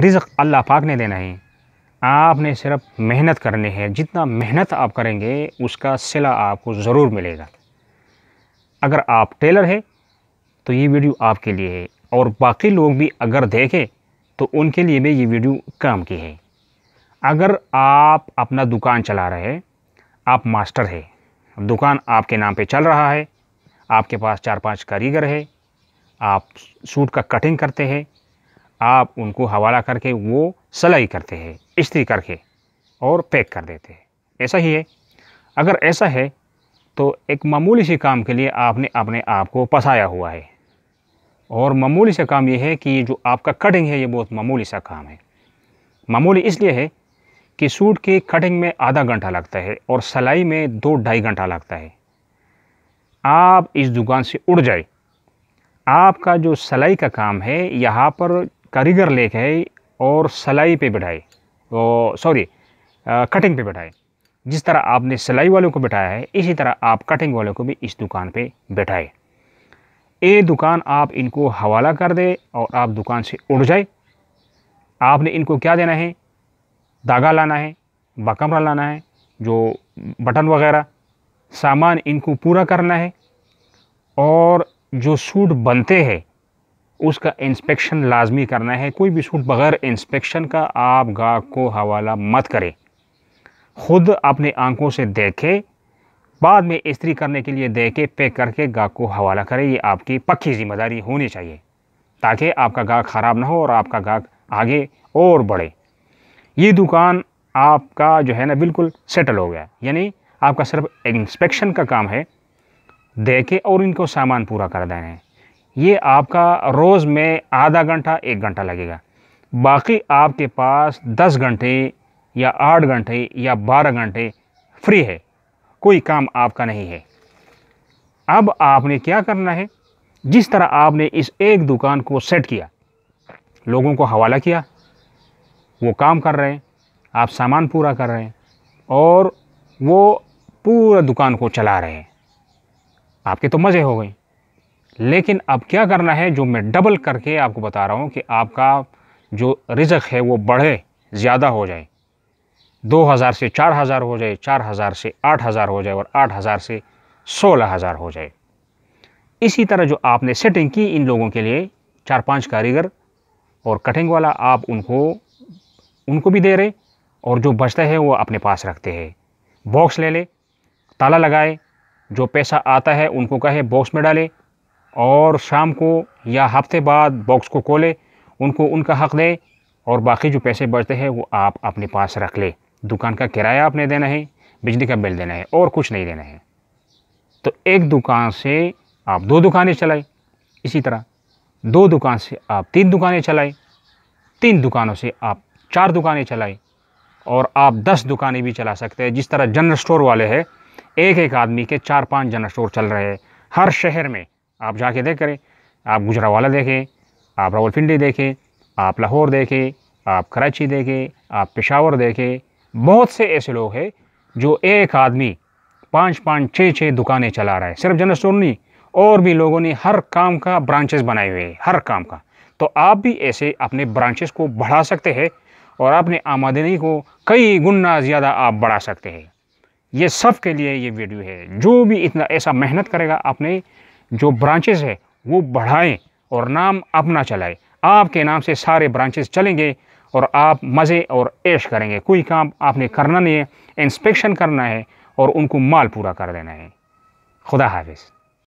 Ritz अल्लाह पाक ने देना है आपने सिर्फ मेहनत करनी है जितना मेहनत आप करेंगे उसका सिला आपको ज़रूर मिलेगा अगर आप टेलर है तो ये वीडियो आपके लिए है और बाकी लोग भी अगर देखें तो उनके लिए भी ये वीडियो काम की है अगर आप अपना दुकान चला रहे हैं आप मास्टर है दुकान आपके नाम पे चल रहा है आपके पास चार पांच कारीगर है आप सूट का कटिंग करते हैं आप उनको हवाला करके वो सलाई करते हैं इस्त्री करके और पैक कर देते हैं ऐसा ही है अगर ऐसा है तो एक मामूली से काम के लिए आपने अपने आप को पसाया हुआ है और मामूली सा काम यह है कि जो आपका कटिंग है ये बहुत मामूली सा काम है मामूली इसलिए है कि सूट की कटिंग में आधा घंटा लगता है और सिलाई में दो ढाई घंटा लगता है आप इस दुकान से उड़ जाए आपका जो सिलाई का काम है यहाँ पर कारीगर लेके आए और सलाई पे बैठाए सॉरी कटिंग पे बैठाए जिस तरह आपने सिलाई वालों को बैठाया है इसी तरह आप कटिंग वालों को भी इस दुकान पे बैठाए ये दुकान आप इनको हवाला कर दे और आप दुकान से उड़ जाए आपने इनको क्या देना है धागा लाना है बकमरा लाना है जो बटन वगैरह सामान इनको पूरा करना है और जो सूट बनते हैं उसका इंस्पेक्शन लाजमी करना है कोई भी सूट बग़ैर इंस्पेक्शन का आप गाहक को हवाला मत करें ख़ुद अपने आंखों से देखें बाद में इस्त्री करने के लिए दे के पैक करके गाहक को हवाला करें ये आपकी पक्की ज़िम्मेदारी होनी चाहिए ताकि आपका गाहक ख़राब ना हो और आपका गाहक आगे और बढ़े ये दुकान आपका जो है ना बिल्कुल सेटल हो गया यानी आपका सिर्फ इंस्पेक्शन का काम है दे के और इनको सामान पूरा कर देना है ये आपका रोज़ में आधा घंटा एक घंटा लगेगा बाकी आपके पास दस घंटे या आठ घंटे या बारह घंटे फ्री है कोई काम आपका नहीं है अब आपने क्या करना है जिस तरह आपने इस एक दुकान को सेट किया लोगों को हवाला किया वो काम कर रहे हैं आप सामान पूरा कर रहे हैं और वो पूरा दुकान को चला रहे हैं आपके तो मज़े हो गए लेकिन अब क्या करना है जो मैं डबल करके आपको बता रहा हूँ कि आपका जो रिजक है वो बढ़े ज़्यादा हो जाए दो हज़ार से चार हज़ार हो जाए चार हज़ार से आठ हज़ार हो जाए और आठ हज़ार से सोलह हज़ार हो जाए इसी तरह जो आपने सेटिंग की इन लोगों के लिए चार पांच कारीगर और कटिंग वाला आप उनको उनको भी दे रहे और जो बचता है वो अपने पास रखते हैं बॉक्स ले ले ताला लगाए जो पैसा आता है उनको कहे बॉक्स में डाले और शाम को या हफ्ते बाद बॉक्स को खोले उनको उनका हक़ दें और बाकी जो पैसे बचते हैं वो आप अपने पास रख लें दुकान का किराया आपने देना है बिजली का बिल देना है और कुछ नहीं देना है तो एक दुकान से आप दो दुकानें चलाएं इसी तरह दो दुकान से आप तीन दुकानें चलाएं तीन दुकानों से आप चार दुकानें चलाएं और आप दस दुकानें भी चला सकते हैं जिस तरह जनरल स्टोर वाले हैं एक एक आदमी के चार पांच जनरल स्टोर चल रहे हैं हर शहर में आप जाके देख करें आप गुजरावाला देखें आप रावलपिंडी देखें आप लाहौर देखें आप कराची देखें आप पेशावर देखें बहुत से ऐसे लोग हैं जो एक आदमी पाँच पाँच छः छः दुकानें चला रहा है सिर्फ जनरल स्टोर नहीं और भी लोगों ने हर काम का ब्रांचेस बनाए हुए हैं हर काम का तो आप भी ऐसे अपने ब्रांचेस को बढ़ा सकते हैं और अपने आमदनी को कई गुना ज़्यादा आप बढ़ा सकते हैं ये सब के लिए ये वीडियो है जो भी इतना ऐसा मेहनत करेगा अपने जो ब्रांचेज़ है वो बढ़ाएं और नाम अपना चलाएं आपके नाम से सारे ब्रांचेज़ चलेंगे और आप मज़े और ऐश करेंगे कोई काम आपने करना नहीं है इंस्पेक्शन करना है और उनको माल पूरा कर देना है खुदा हाफिज़